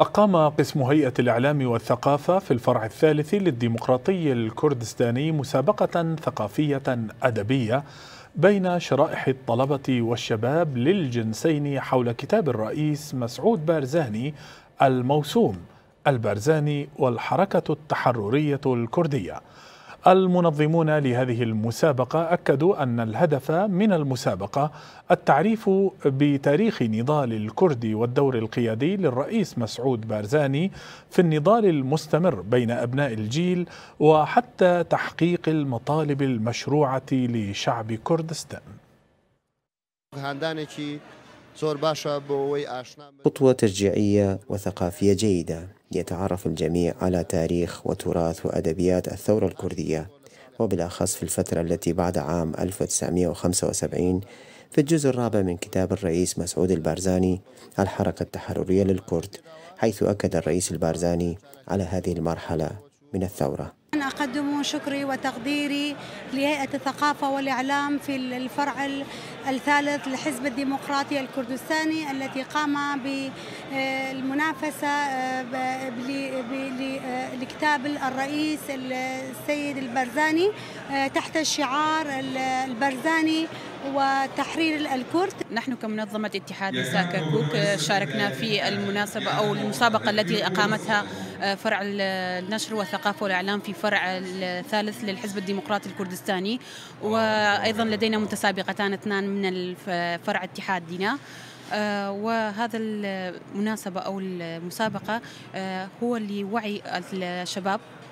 أقام قسم هيئة الإعلام والثقافة في الفرع الثالث للديمقراطي الكردستاني مسابقة ثقافية أدبية بين شرائح الطلبة والشباب للجنسين حول كتاب الرئيس مسعود بارزاني الموسوم البارزاني والحركة التحررية الكردية المنظمون لهذه المسابقة أكدوا أن الهدف من المسابقة التعريف بتاريخ نضال الكردي والدور القيادي للرئيس مسعود بارزاني في النضال المستمر بين أبناء الجيل وحتى تحقيق المطالب المشروعة لشعب كردستان خطوة تشجيعية وثقافية جيدة يتعرف الجميع على تاريخ وتراث وأدبيات الثورة الكردية وبالأخص في الفترة التي بعد عام 1975 في الجزء الرابع من كتاب الرئيس مسعود البارزاني الحركة التحررية للكرد حيث أكد الرئيس البارزاني على هذه المرحلة من الثورة أقدم شكري وتقديري لهيئة الثقافة والإعلام في الفرع الثالث لحزب الديمقراطي الكردستاني التي قام بالمنافسة آه، آه، لكتاب الرئيس السيد البرزاني آه، تحت الشعار البرزاني وتحرير الكرد نحن كمنظمة اتحاد كركوك شاركنا في المناسبة أو المسابقة التي أقامتها آه، فرع النشر والثقافة والإعلام في فرع الثالث للحزب الديمقراطي الكردستاني وأيضا لدينا متسابقتان اثنان من فرع اتحادنا آه، وهذا المناسبة أو المسابقة آه، هو لوعي الشباب